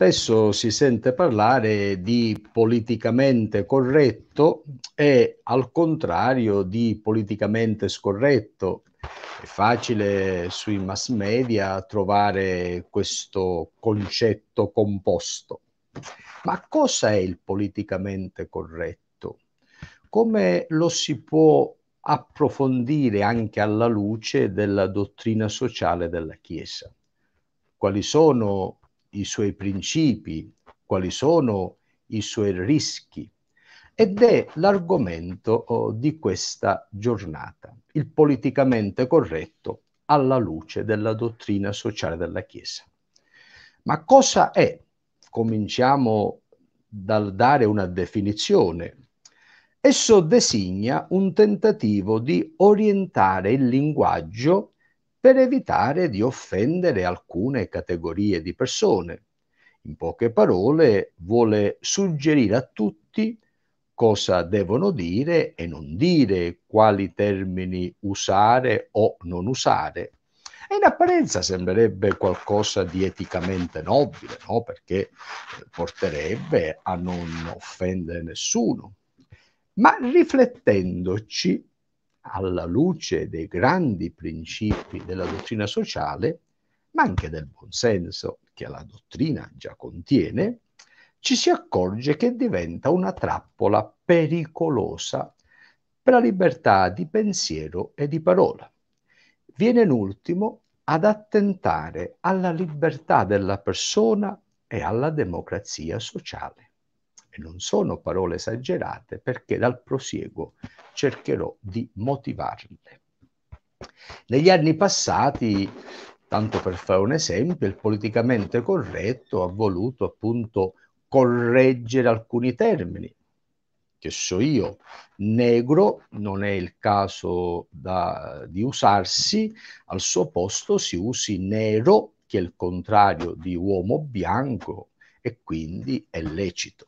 Spesso si sente parlare di politicamente corretto e al contrario di politicamente scorretto. È facile sui mass media trovare questo concetto composto. Ma cosa è il politicamente corretto? Come lo si può approfondire anche alla luce della dottrina sociale della Chiesa? Quali sono i suoi principi, quali sono i suoi rischi. Ed è l'argomento oh, di questa giornata, il politicamente corretto alla luce della dottrina sociale della Chiesa. Ma cosa è? Cominciamo dal dare una definizione. Esso designa un tentativo di orientare il linguaggio per evitare di offendere alcune categorie di persone. In poche parole, vuole suggerire a tutti cosa devono dire e non dire, quali termini usare o non usare. E in apparenza sembrerebbe qualcosa di eticamente nobile, no? perché eh, porterebbe a non offendere nessuno. Ma riflettendoci alla luce dei grandi principi della dottrina sociale, ma anche del buonsenso che la dottrina già contiene, ci si accorge che diventa una trappola pericolosa per la libertà di pensiero e di parola. Viene in ultimo ad attentare alla libertà della persona e alla democrazia sociale e non sono parole esagerate perché dal prosieguo cercherò di motivarle. Negli anni passati, tanto per fare un esempio, il politicamente corretto ha voluto appunto correggere alcuni termini. Che so io, negro non è il caso da, di usarsi, al suo posto si usi nero, che è il contrario di uomo bianco, e quindi è lecito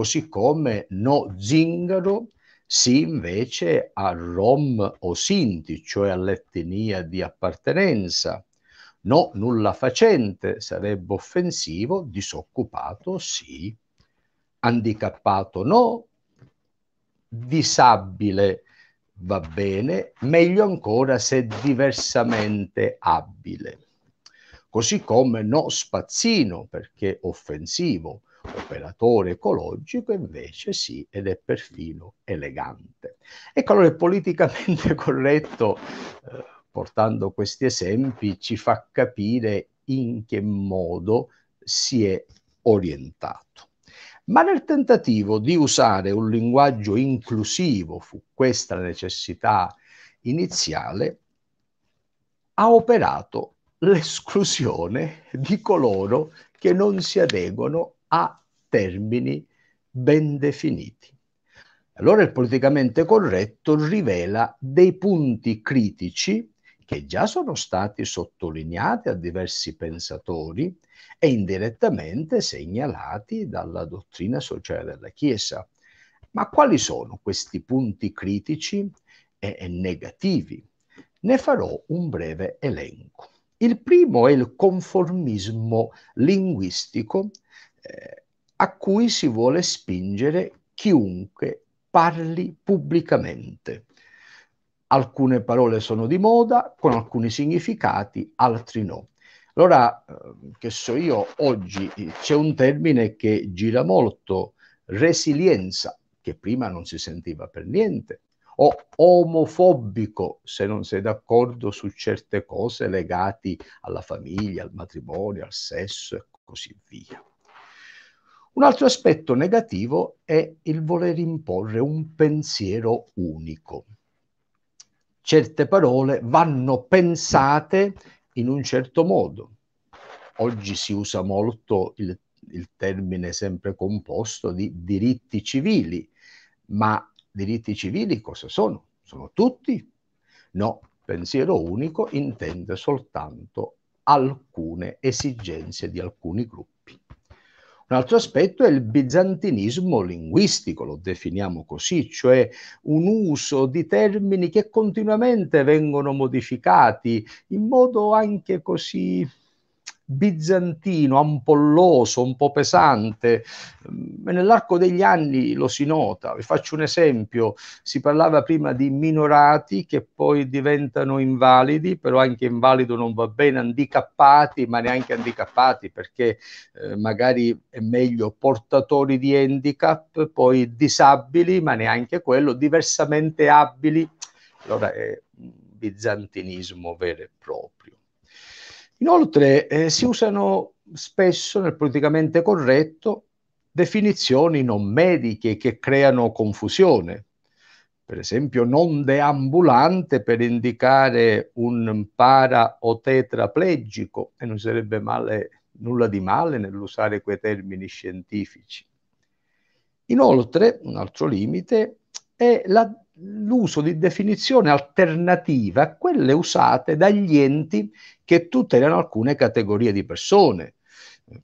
così come no zingaro sì invece a rom o sinti, cioè all'etnia di appartenenza. No nulla facente sarebbe offensivo, disoccupato sì, handicappato no, disabile va bene, meglio ancora se diversamente abile. Così come no spazzino perché offensivo, operatore ecologico invece sì, ed è perfino elegante. Ecco allora è politicamente corretto, eh, portando questi esempi, ci fa capire in che modo si è orientato. Ma nel tentativo di usare un linguaggio inclusivo, fu questa la necessità iniziale, ha operato l'esclusione di coloro che non si adeguano a termini ben definiti. Allora il politicamente corretto rivela dei punti critici che già sono stati sottolineati a diversi pensatori e indirettamente segnalati dalla dottrina sociale della Chiesa. Ma quali sono questi punti critici e, negativi? Ne farò un breve elenco. Il primo è il conformismo linguistico eh, a cui si vuole spingere chiunque parli pubblicamente. Alcune parole sono di moda, con alcuni significati, altri no. Allora, ehm, che so io, oggi eh, c'è un termine che gira molto, resilienza, che prima non si sentiva per niente, o omofobico, se non sei d'accordo su certe cose legate alla famiglia, al matrimonio, al sesso e così via. Un altro aspetto negativo è il voler imporre un pensiero unico. Certe parole vanno pensate in un certo modo. Oggi si usa molto il, il termine sempre composto di diritti civili, ma diritti civili cosa sono? Sono tutti? No, pensiero unico intende soltanto alcune esigenze di alcuni gruppi. Un altro aspetto è il bizantinismo linguistico, lo definiamo così, cioè un uso di termini che continuamente vengono modificati in modo anche così bizantino, ampolloso, un po' pesante. Mm, nell'arco degli anni lo si nota. Vi faccio un esempio: si parlava prima di minorati che poi diventano invalidi, però anche invalido non va bene, handicappati, ma neanche handicappati perché eh, magari è meglio portatori di handicap, poi disabili, ma neanche quello, diversamente abili. Allora è mm, bizantinismo vero e proprio. Inoltre eh, si usano spesso nel politicamente corretto definizioni non mediche che creano confusione. Per esempio, non deambulante per indicare un para o tetraplegico, e non sarebbe male, nulla di male nell'usare quei termini scientifici. Inoltre, un altro limite è la l'uso di definizione alternativa a quelle usate dagli enti che tutelano alcune categorie di persone.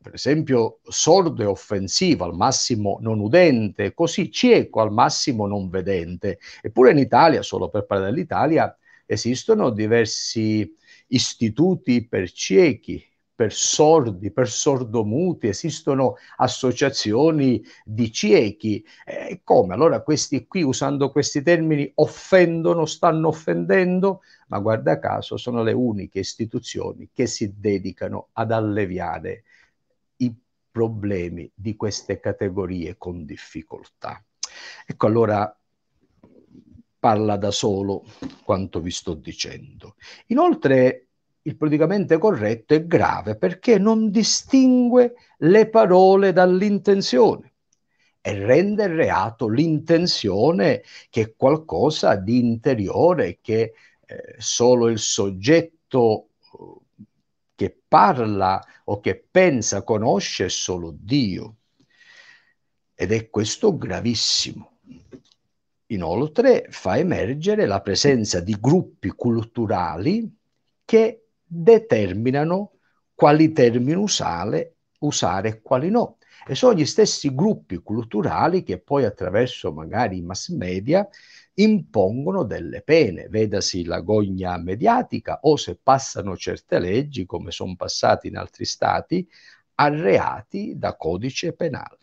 Per esempio, sordo e offensivo, al massimo non udente, così cieco, al massimo non vedente. Eppure in Italia, solo per parlare dell'Italia, esistono diversi istituti per ciechi, per sordi, per sordomuti, esistono associazioni di ciechi. E eh, come? Allora questi qui, usando questi termini, offendono, stanno offendendo, ma guarda caso sono le uniche istituzioni che si dedicano ad alleviare i problemi di queste categorie con difficoltà. Ecco allora parla da solo quanto vi sto dicendo. Inoltre il politicamente corretto è grave perché non distingue le parole dall'intenzione e rende reato l'intenzione che è qualcosa di interiore che eh, solo il soggetto eh, che parla o che pensa conosce solo Dio. Ed è questo gravissimo. Inoltre fa emergere la presenza di gruppi culturali che determinano quali termini usare, usare e quali no. E sono gli stessi gruppi culturali che poi attraverso magari i mass media impongono delle pene, vedasi la gogna mediatica o se passano certe leggi, come sono passate in altri stati, a reati da codice penale.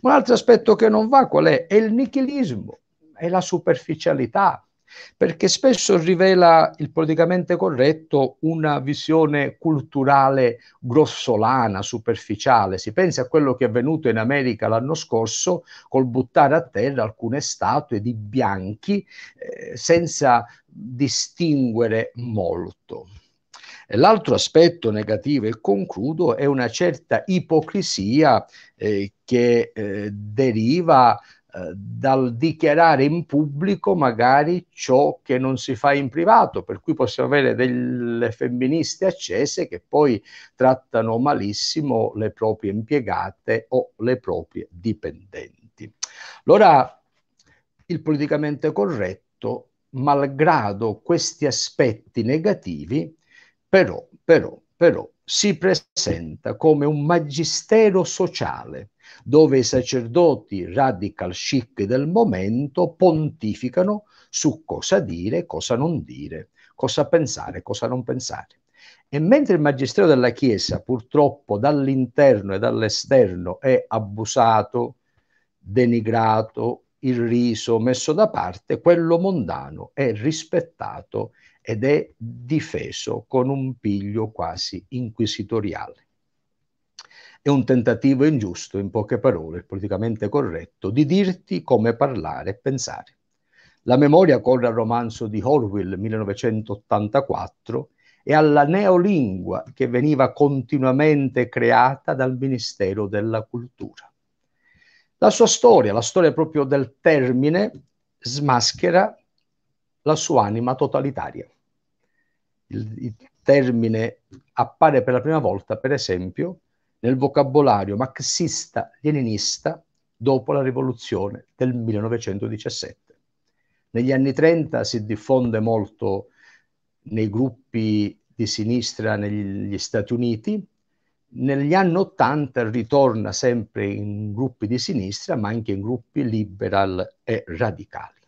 Ma un altro aspetto che non va qual è? È il nichilismo, è la superficialità, perché spesso rivela il politicamente corretto una visione culturale grossolana, superficiale. Si pensi a quello che è avvenuto in America l'anno scorso col buttare a terra alcune statue di bianchi eh, senza distinguere molto. L'altro aspetto negativo, e concludo, è una certa ipocrisia eh, che eh, deriva eh, dal dichiarare in pubblico magari ciò che non si fa in privato, per cui possiamo avere delle femministe accese che poi trattano malissimo le proprie impiegate o le proprie dipendenti. Allora, il politicamente corretto, malgrado questi aspetti negativi, però, però, però, si presenta come un magistero sociale, dove i sacerdoti radical chic del momento pontificano su cosa dire, cosa non dire, cosa pensare, cosa non pensare. E mentre il magistero della Chiesa purtroppo dall'interno e dall'esterno è abusato, denigrato, irriso, messo da parte, quello mondano è rispettato ed è difeso con un piglio quasi inquisitoriale. È un tentativo ingiusto, in poche parole, politicamente corretto, di dirti come parlare e pensare. La memoria corre al romanzo di Orwell 1984 e alla neolingua che veniva continuamente creata dal Ministero della Cultura. La sua storia, la storia proprio del termine, smaschera la sua anima totalitaria il, il termine appare per la prima volta, per esempio, nel vocabolario marxista-leninista dopo la rivoluzione del 1917. Negli anni 30 si diffonde molto nei gruppi di sinistra negli Stati Uniti, negli anni 80 ritorna sempre in gruppi di sinistra, ma anche in gruppi liberal e radicali.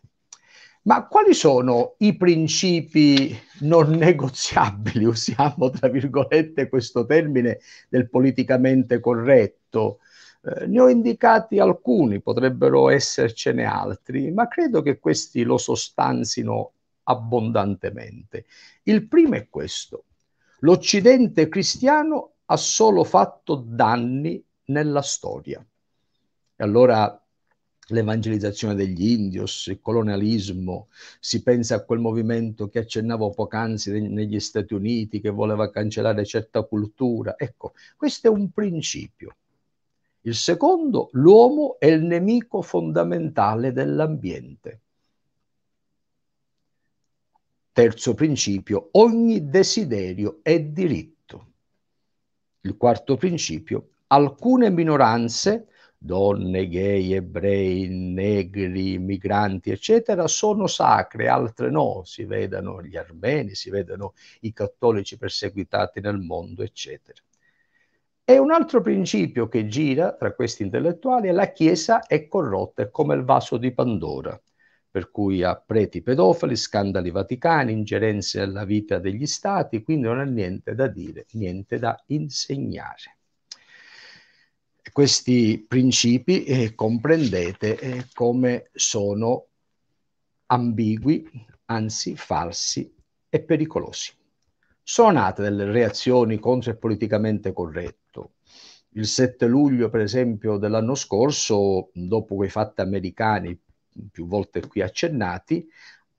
Ma quali sono i principi non negoziabili, usiamo tra virgolette questo termine del politicamente corretto? Eh, ne ho indicati alcuni, potrebbero essercene altri, ma credo che questi lo sostanzino abbondantemente. Il primo è questo. L'Occidente cristiano ha solo fatto danni nella storia. E allora l'evangelizzazione degli indios, il colonialismo, si pensa a quel movimento che accennavo poc'anzi negli Stati Uniti che voleva cancellare certa cultura. Ecco, questo è un principio. Il secondo, l'uomo è il nemico fondamentale dell'ambiente. Terzo principio, ogni desiderio è diritto. Il quarto principio, alcune minoranze donne, gay, ebrei, negri, migranti, eccetera, sono sacre, altre no, si vedono gli armeni, si vedono i cattolici perseguitati nel mondo, eccetera. E un altro principio che gira tra questi intellettuali è la Chiesa è corrotta, è come il vaso di Pandora, per cui ha preti pedofili, scandali vaticani, ingerenze alla vita degli stati, quindi non ha niente da dire, niente da insegnare questi principi eh, comprendete eh, come sono ambigui, anzi falsi e pericolosi. Sono nate delle reazioni contro il politicamente corretto. Il 7 luglio, per esempio, dell'anno scorso, dopo quei fatti americani più volte qui accennati,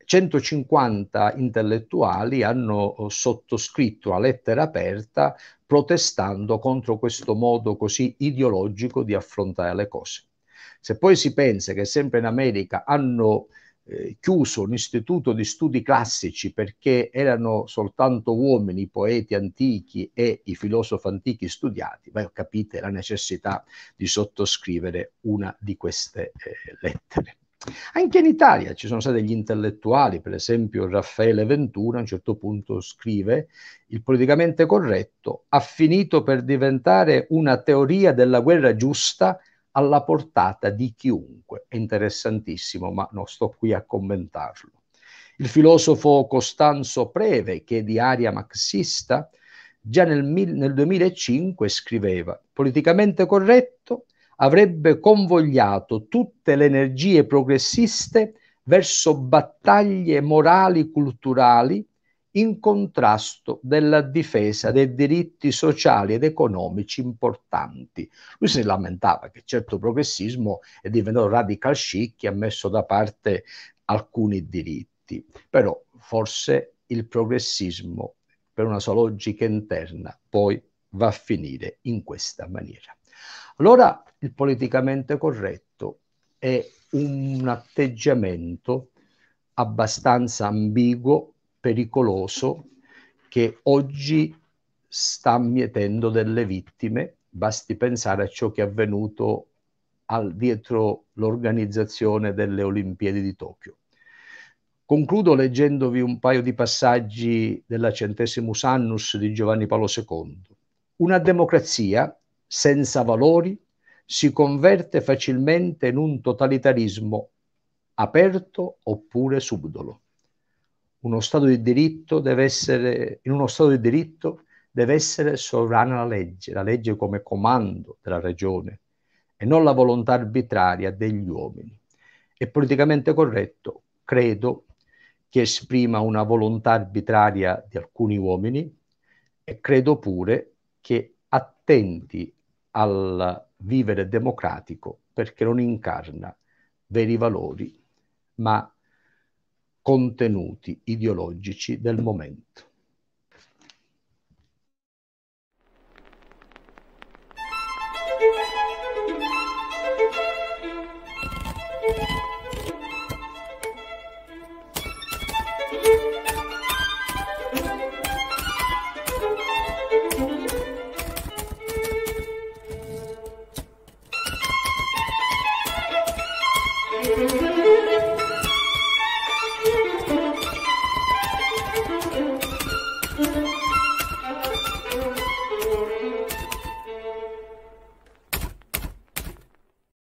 150 intellettuali hanno eh, sottoscritto a lettera aperta protestando contro questo modo così ideologico di affrontare le cose. Se poi si pensa che sempre in America hanno eh, chiuso un istituto di studi classici perché erano soltanto uomini, i poeti antichi e i filosofi antichi studiati, beh, capite la necessità di sottoscrivere una di queste eh, lettere. Anche in Italia ci sono stati degli intellettuali, per esempio Raffaele Ventura a un certo punto scrive il politicamente corretto ha finito per diventare una teoria della guerra giusta alla portata di chiunque. È interessantissimo, ma non sto qui a commentarlo. Il filosofo Costanzo Preve, che è di aria marxista, già nel, nel 2005 scriveva politicamente corretto avrebbe convogliato tutte le energie progressiste verso battaglie morali culturali in contrasto della difesa dei diritti sociali ed economici importanti. Lui si lamentava che certo progressismo è diventato radical chic e ha messo da parte alcuni diritti, però forse il progressismo per una sua logica interna poi va a finire in questa maniera. Allora il politicamente corretto è un atteggiamento abbastanza ambiguo, pericoloso, che oggi sta mietendo delle vittime. Basti pensare a ciò che è avvenuto al, dietro l'organizzazione delle Olimpiadi di Tokyo. Concludo leggendovi un paio di passaggi della Centesimus Annus di Giovanni Paolo II. Una democrazia senza valori, si converte facilmente in un totalitarismo aperto oppure subdolo. Uno Stato di diritto deve essere, in uno Stato di diritto deve essere sovrana la legge, la legge come comando della ragione e non la volontà arbitraria degli uomini. È politicamente corretto, credo, che esprima una volontà arbitraria di alcuni uomini e credo pure che attenti al vivere democratico perché non incarna veri valori, ma contenuti ideologici del momento.